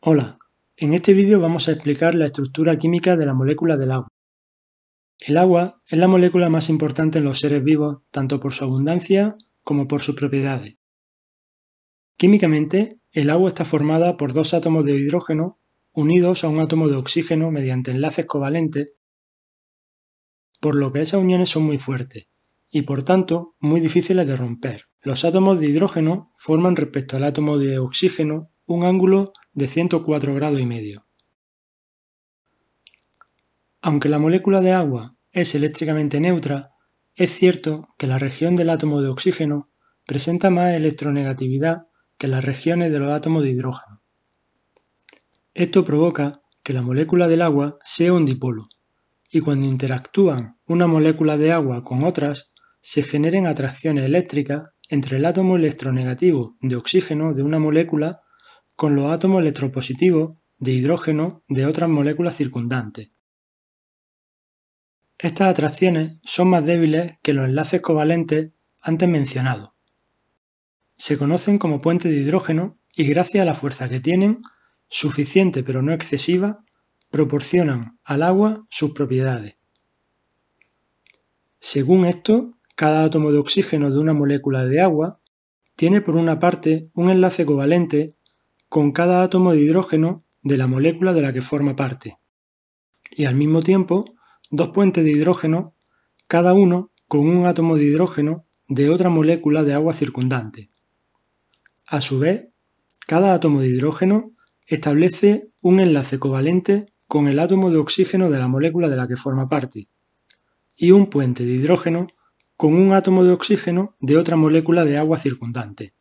Hola, en este vídeo vamos a explicar la estructura química de la molécula del agua. El agua es la molécula más importante en los seres vivos, tanto por su abundancia como por sus propiedades. Químicamente, el agua está formada por dos átomos de hidrógeno unidos a un átomo de oxígeno mediante enlaces covalentes por lo que esas uniones son muy fuertes y por tanto muy difíciles de romper. Los átomos de hidrógeno forman respecto al átomo de oxígeno un ángulo de 104 grados y medio. Aunque la molécula de agua es eléctricamente neutra, es cierto que la región del átomo de oxígeno presenta más electronegatividad que las regiones de los átomos de hidrógeno. Esto provoca que la molécula del agua sea un dipolo, y cuando interactúan una molécula de agua con otras, se generen atracciones eléctricas entre el átomo electronegativo de oxígeno de una molécula con los átomos electropositivos de hidrógeno de otras moléculas circundantes. Estas atracciones son más débiles que los enlaces covalentes antes mencionados. Se conocen como puentes de hidrógeno y gracias a la fuerza que tienen, suficiente pero no excesiva, proporcionan al agua sus propiedades. Según esto, cada átomo de oxígeno de una molécula de agua tiene por una parte un enlace covalente con cada átomo de hidrógeno de la molécula de la que forma parte, y al mismo tiempo dos puentes de hidrógeno, cada uno con un átomo de hidrógeno de otra molécula de agua circundante. A su vez, cada átomo de hidrógeno establece un enlace covalente con el átomo de oxígeno de la molécula de la que forma parte, y un puente de hidrógeno con un átomo de oxígeno de otra molécula de agua circundante.